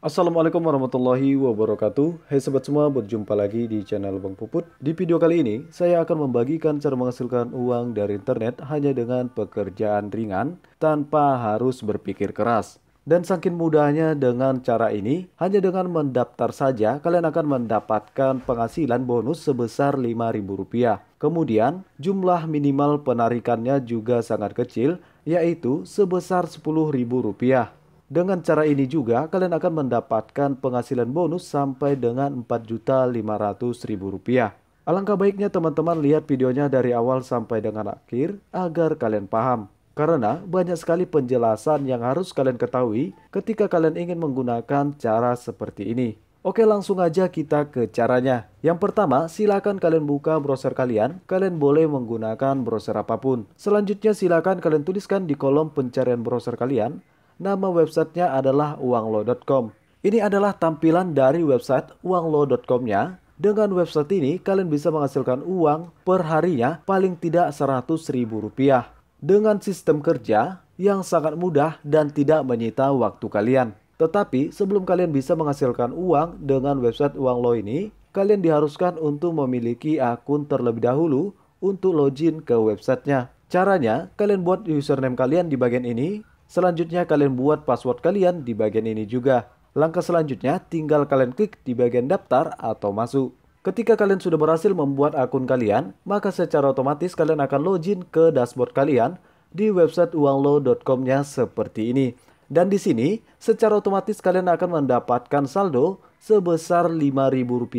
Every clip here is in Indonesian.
Assalamualaikum warahmatullahi wabarakatuh Hai sobat semua, berjumpa lagi di channel Bang Puput Di video kali ini, saya akan membagikan cara menghasilkan uang dari internet hanya dengan pekerjaan ringan tanpa harus berpikir keras dan saking mudahnya dengan cara ini, hanya dengan mendaftar saja kalian akan mendapatkan penghasilan bonus sebesar Rp5.000. Kemudian, jumlah minimal penarikannya juga sangat kecil, yaitu sebesar Rp10.000. Dengan cara ini juga, kalian akan mendapatkan penghasilan bonus sampai dengan Rp4.500.000. Alangkah baiknya teman-teman lihat videonya dari awal sampai dengan akhir agar kalian paham. Karena banyak sekali penjelasan yang harus kalian ketahui ketika kalian ingin menggunakan cara seperti ini. Oke langsung aja kita ke caranya. Yang pertama silakan kalian buka browser kalian. Kalian boleh menggunakan browser apapun. Selanjutnya silakan kalian tuliskan di kolom pencarian browser kalian Nama websitenya adalah uanglo.com. Ini adalah tampilan dari website uanglo.com-nya. Dengan website ini, kalian bisa menghasilkan uang per harinya paling tidak Rp100.000 dengan sistem kerja yang sangat mudah dan tidak menyita waktu kalian. Tetapi sebelum kalian bisa menghasilkan uang dengan website Uanglo ini, kalian diharuskan untuk memiliki akun terlebih dahulu untuk login ke websitenya. Caranya, kalian buat username kalian di bagian ini, Selanjutnya kalian buat password kalian di bagian ini juga. Langkah selanjutnya tinggal kalian klik di bagian daftar atau masuk. Ketika kalian sudah berhasil membuat akun kalian, maka secara otomatis kalian akan login ke dashboard kalian di website uanglo.com-nya seperti ini. Dan di sini, secara otomatis kalian akan mendapatkan saldo sebesar Rp5.000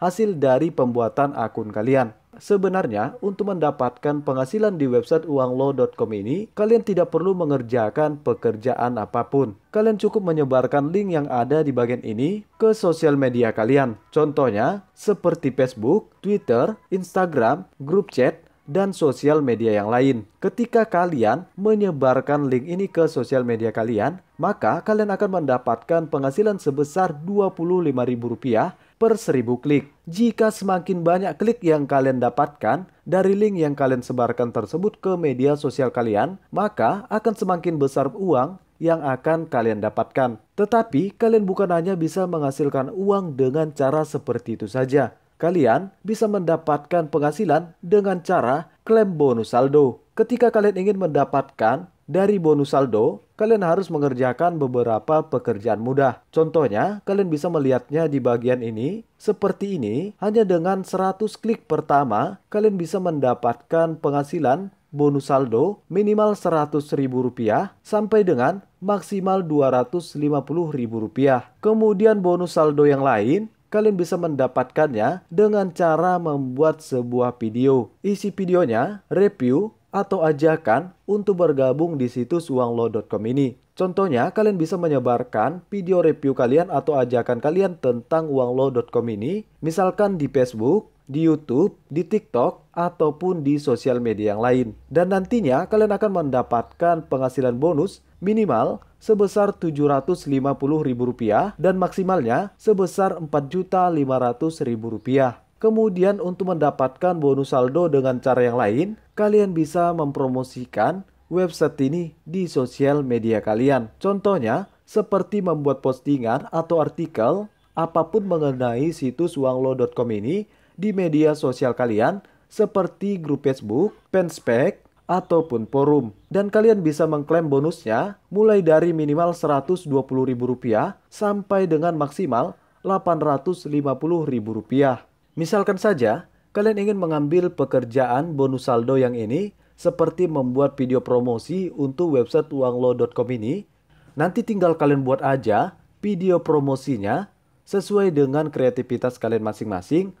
hasil dari pembuatan akun kalian. Sebenarnya, untuk mendapatkan penghasilan di website uanglo.com ini, kalian tidak perlu mengerjakan pekerjaan apapun. Kalian cukup menyebarkan link yang ada di bagian ini ke sosial media kalian. Contohnya, seperti Facebook, Twitter, Instagram, grup chat, dan sosial media yang lain. Ketika kalian menyebarkan link ini ke sosial media kalian, maka kalian akan mendapatkan penghasilan sebesar Rp25.000 per seribu klik. Jika semakin banyak klik yang kalian dapatkan dari link yang kalian sebarkan tersebut ke media sosial kalian, maka akan semakin besar uang yang akan kalian dapatkan. Tetapi kalian bukan hanya bisa menghasilkan uang dengan cara seperti itu saja. Kalian bisa mendapatkan penghasilan dengan cara klaim bonus saldo. Ketika kalian ingin mendapatkan dari bonus saldo, kalian harus mengerjakan beberapa pekerjaan mudah. Contohnya, kalian bisa melihatnya di bagian ini. Seperti ini, hanya dengan 100 klik pertama, kalian bisa mendapatkan penghasilan bonus saldo minimal Rp100.000 sampai dengan maksimal Rp250.000. Kemudian bonus saldo yang lain kalian bisa mendapatkannya dengan cara membuat sebuah video. Isi videonya, review, atau ajakan untuk bergabung di situs uanglo.com ini. Contohnya, kalian bisa menyebarkan video review kalian atau ajakan kalian tentang uanglo.com ini, misalkan di Facebook, di YouTube, di TikTok, ataupun di sosial media yang lain. Dan nantinya kalian akan mendapatkan penghasilan bonus minimal sebesar Rp750.000 dan maksimalnya sebesar Rp4.500.000. Kemudian untuk mendapatkan bonus saldo dengan cara yang lain, kalian bisa mempromosikan website ini di sosial media kalian. Contohnya, seperti membuat postingan atau artikel apapun mengenai situs uanglo.com ini di media sosial kalian seperti grup Facebook, Penspec, ataupun forum. Dan kalian bisa mengklaim bonusnya mulai dari minimal Rp120.000 sampai dengan maksimal Rp850.000. Misalkan saja, kalian ingin mengambil pekerjaan bonus saldo yang ini seperti membuat video promosi untuk website uanglo.com ini. Nanti tinggal kalian buat aja video promosinya sesuai dengan kreativitas kalian masing-masing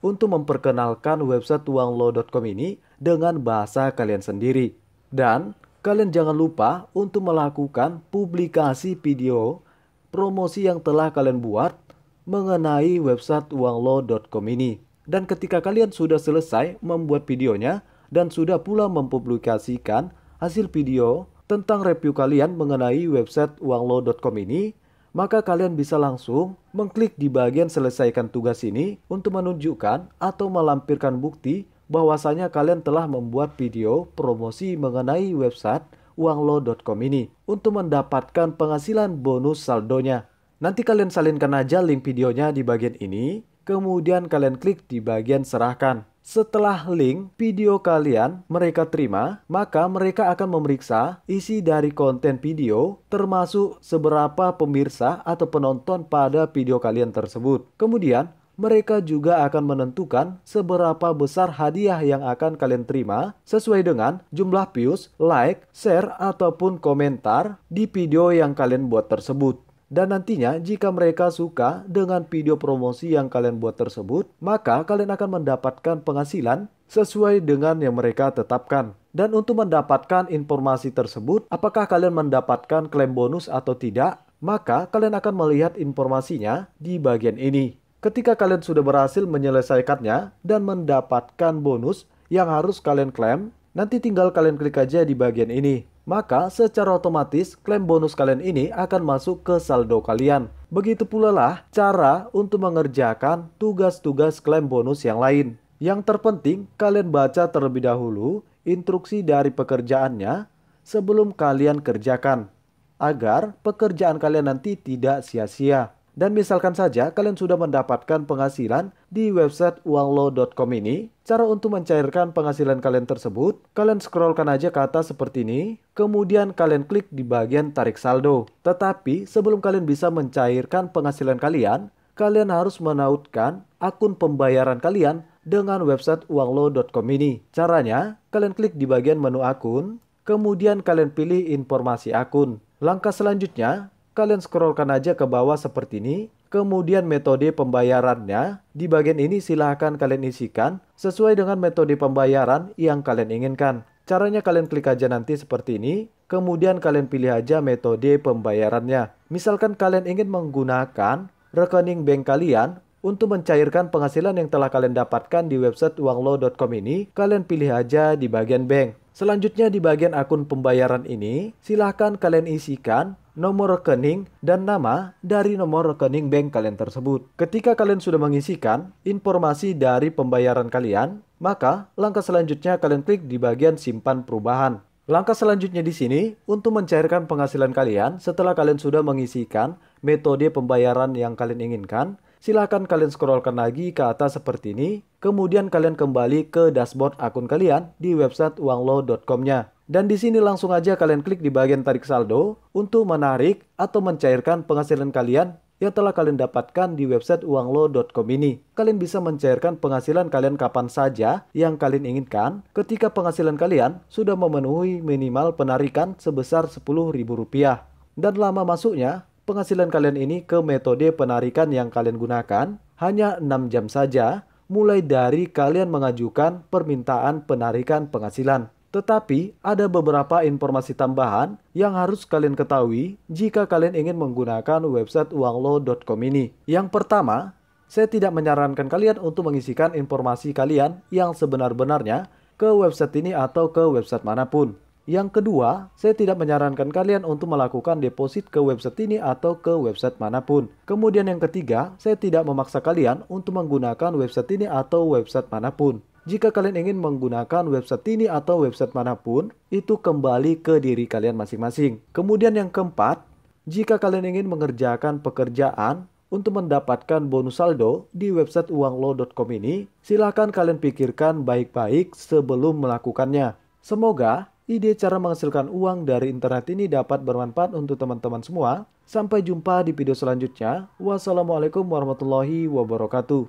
untuk memperkenalkan website uanglo.com ini dengan bahasa kalian sendiri. Dan kalian jangan lupa untuk melakukan publikasi video promosi yang telah kalian buat mengenai website uanglo.com ini. Dan ketika kalian sudah selesai membuat videonya dan sudah pula mempublikasikan hasil video tentang review kalian mengenai website uanglo.com ini, maka kalian bisa langsung mengklik di bagian selesaikan tugas ini untuk menunjukkan atau melampirkan bukti bahwasanya kalian telah membuat video promosi mengenai website uanglo.com ini untuk mendapatkan penghasilan bonus saldonya. Nanti kalian salinkan aja link videonya di bagian ini, kemudian kalian klik di bagian serahkan. Setelah link video kalian mereka terima, maka mereka akan memeriksa isi dari konten video termasuk seberapa pemirsa atau penonton pada video kalian tersebut. Kemudian, mereka juga akan menentukan seberapa besar hadiah yang akan kalian terima sesuai dengan jumlah views, like, share, ataupun komentar di video yang kalian buat tersebut. Dan nantinya jika mereka suka dengan video promosi yang kalian buat tersebut, maka kalian akan mendapatkan penghasilan sesuai dengan yang mereka tetapkan. Dan untuk mendapatkan informasi tersebut, apakah kalian mendapatkan klaim bonus atau tidak, maka kalian akan melihat informasinya di bagian ini. Ketika kalian sudah berhasil menyelesaikannya dan mendapatkan bonus yang harus kalian klaim, nanti tinggal kalian klik aja di bagian ini maka secara otomatis klaim bonus kalian ini akan masuk ke saldo kalian. Begitu pula lah cara untuk mengerjakan tugas-tugas klaim bonus yang lain. Yang terpenting, kalian baca terlebih dahulu instruksi dari pekerjaannya sebelum kalian kerjakan, agar pekerjaan kalian nanti tidak sia-sia. Dan misalkan saja kalian sudah mendapatkan penghasilan di website uanglo.com ini, cara untuk mencairkan penghasilan kalian tersebut, kalian scrollkan aja ke atas seperti ini, kemudian kalian klik di bagian tarik saldo. Tetapi sebelum kalian bisa mencairkan penghasilan kalian, kalian harus menautkan akun pembayaran kalian dengan website uanglo.com ini. Caranya, kalian klik di bagian menu akun, kemudian kalian pilih informasi akun. Langkah selanjutnya, Kalian scrollkan aja ke bawah seperti ini. Kemudian metode pembayarannya. Di bagian ini silahkan kalian isikan sesuai dengan metode pembayaran yang kalian inginkan. Caranya kalian klik aja nanti seperti ini. Kemudian kalian pilih aja metode pembayarannya. Misalkan kalian ingin menggunakan rekening bank kalian untuk mencairkan penghasilan yang telah kalian dapatkan di website uanglo.com ini, kalian pilih aja di bagian bank. Selanjutnya di bagian akun pembayaran ini, silahkan kalian isikan nomor rekening, dan nama dari nomor rekening bank kalian tersebut. Ketika kalian sudah mengisikan informasi dari pembayaran kalian, maka langkah selanjutnya kalian klik di bagian simpan perubahan. Langkah selanjutnya di sini untuk mencairkan penghasilan kalian setelah kalian sudah mengisikan metode pembayaran yang kalian inginkan. Silahkan kalian scrollkan lagi ke atas seperti ini. Kemudian kalian kembali ke dashboard akun kalian di website uanglo.com-nya. Dan di sini langsung aja kalian klik di bagian tarik saldo untuk menarik atau mencairkan penghasilan kalian yang telah kalian dapatkan di website uanglo.com ini. Kalian bisa mencairkan penghasilan kalian kapan saja yang kalian inginkan ketika penghasilan kalian sudah memenuhi minimal penarikan sebesar Rp10.000. Dan lama masuknya, penghasilan kalian ini ke metode penarikan yang kalian gunakan hanya 6 jam saja mulai dari kalian mengajukan permintaan penarikan penghasilan. Tetapi ada beberapa informasi tambahan yang harus kalian ketahui jika kalian ingin menggunakan website uanglo.com ini. Yang pertama, saya tidak menyarankan kalian untuk mengisikan informasi kalian yang sebenar-benarnya ke website ini atau ke website manapun. Yang kedua, saya tidak menyarankan kalian untuk melakukan deposit ke website ini atau ke website manapun. Kemudian yang ketiga, saya tidak memaksa kalian untuk menggunakan website ini atau website manapun. Jika kalian ingin menggunakan website ini atau website manapun, itu kembali ke diri kalian masing-masing. Kemudian yang keempat, jika kalian ingin mengerjakan pekerjaan untuk mendapatkan bonus saldo di website uanglo.com ini, silahkan kalian pikirkan baik-baik sebelum melakukannya. Semoga ide cara menghasilkan uang dari internet ini dapat bermanfaat untuk teman-teman semua. Sampai jumpa di video selanjutnya. Wassalamualaikum warahmatullahi wabarakatuh.